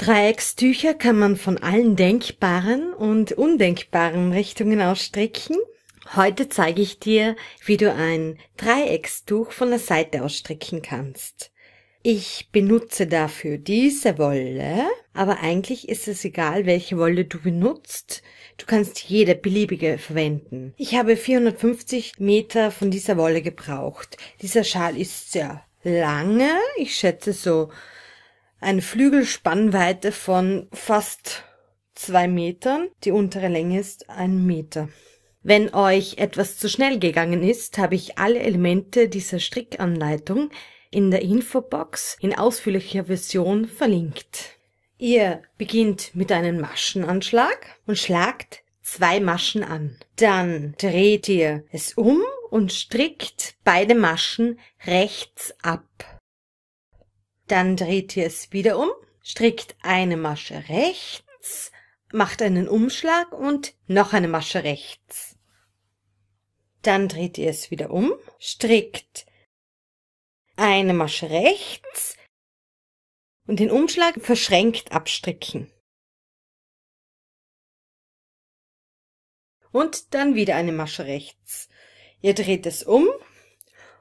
Dreieckstücher kann man von allen denkbaren und undenkbaren Richtungen ausstricken. Heute zeige ich dir, wie du ein Dreieckstuch von der Seite ausstricken kannst. Ich benutze dafür diese Wolle, aber eigentlich ist es egal, welche Wolle du benutzt. Du kannst jede beliebige verwenden. Ich habe 450 Meter von dieser Wolle gebraucht. Dieser Schal ist sehr lange, ich schätze so eine Flügelspannweite von fast zwei Metern. Die untere Länge ist ein Meter. Wenn euch etwas zu schnell gegangen ist, habe ich alle Elemente dieser Strickanleitung in der Infobox in ausführlicher Version verlinkt. Ihr beginnt mit einem Maschenanschlag und schlagt zwei Maschen an. Dann dreht ihr es um und strickt beide Maschen rechts ab. Dann dreht ihr es wieder um, strickt eine Masche rechts, macht einen Umschlag und noch eine Masche rechts. Dann dreht ihr es wieder um, strickt eine Masche rechts und den Umschlag verschränkt abstricken. Und dann wieder eine Masche rechts. Ihr dreht es um,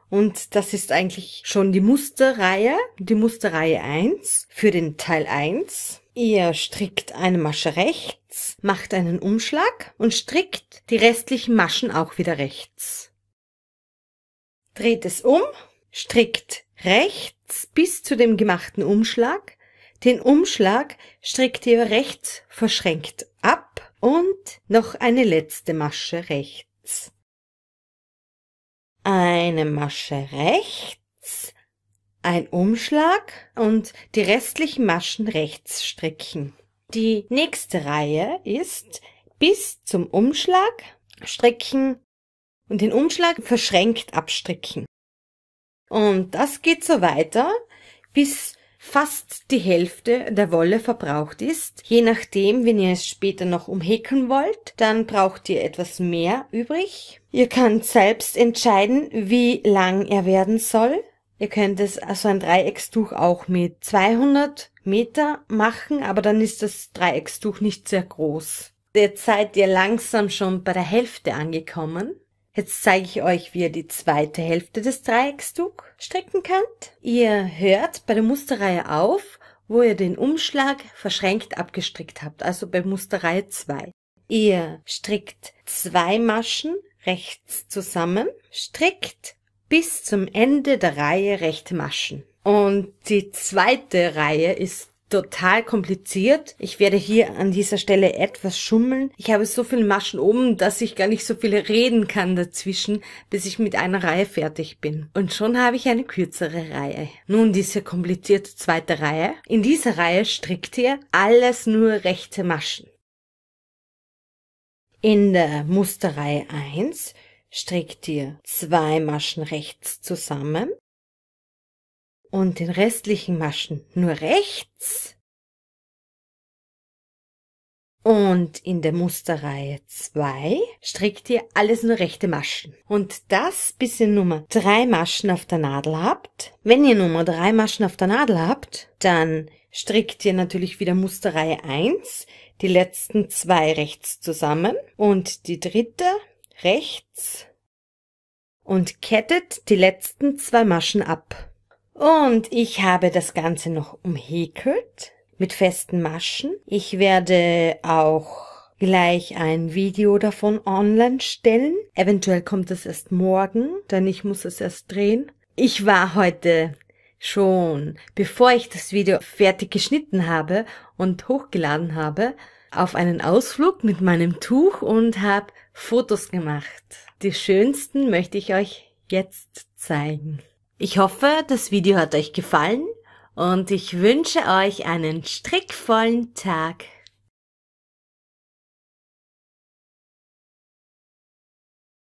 und das ist eigentlich schon die Musterreihe, die Musterreihe 1 für den Teil 1. Ihr strickt eine Masche rechts, macht einen Umschlag und strickt die restlichen Maschen auch wieder rechts. Dreht es um, strickt rechts bis zu dem gemachten Umschlag, den Umschlag strickt ihr rechts verschränkt ab und noch eine letzte Masche rechts eine Masche rechts, ein Umschlag und die restlichen Maschen rechts stricken. Die nächste Reihe ist bis zum Umschlag stricken und den Umschlag verschränkt abstricken. Und das geht so weiter bis fast die Hälfte der Wolle verbraucht ist. Je nachdem, wenn ihr es später noch umhäkeln wollt, dann braucht ihr etwas mehr übrig. Ihr könnt selbst entscheiden, wie lang er werden soll. Ihr könnt es also ein Dreieckstuch auch mit 200 Meter machen, aber dann ist das Dreieckstuch nicht sehr groß. Jetzt seid ihr langsam schon bei der Hälfte angekommen. Jetzt zeige ich euch, wie ihr die zweite Hälfte des Dreiecksduk stricken könnt. Ihr hört bei der Musterreihe auf, wo ihr den Umschlag verschränkt abgestrickt habt, also bei Musterreihe 2. Ihr strickt zwei Maschen rechts zusammen, strickt bis zum Ende der Reihe rechte Maschen. Und die zweite Reihe ist total kompliziert. Ich werde hier an dieser Stelle etwas schummeln. Ich habe so viele Maschen oben, dass ich gar nicht so viel reden kann dazwischen, bis ich mit einer Reihe fertig bin. Und schon habe ich eine kürzere Reihe. Nun diese komplizierte zweite Reihe. In dieser Reihe strickt ihr alles nur rechte Maschen. In der Musterreihe 1 strickt ihr zwei Maschen rechts zusammen und den restlichen Maschen nur rechts. Und in der Musterreihe 2 strickt ihr alles nur rechte Maschen. Und das, bis ihr Nummer 3 Maschen auf der Nadel habt. Wenn ihr Nummer 3 Maschen auf der Nadel habt, dann strickt ihr natürlich wieder Musterreihe 1, die letzten zwei rechts zusammen und die dritte rechts und kettet die letzten zwei Maschen ab. Und ich habe das Ganze noch umhäkelt mit festen Maschen. Ich werde auch gleich ein Video davon online stellen. Eventuell kommt es erst morgen, denn ich muss es erst drehen. Ich war heute schon, bevor ich das Video fertig geschnitten habe und hochgeladen habe, auf einen Ausflug mit meinem Tuch und habe Fotos gemacht. Die schönsten möchte ich euch jetzt zeigen. Ich hoffe, das Video hat euch gefallen und ich wünsche euch einen strickvollen Tag.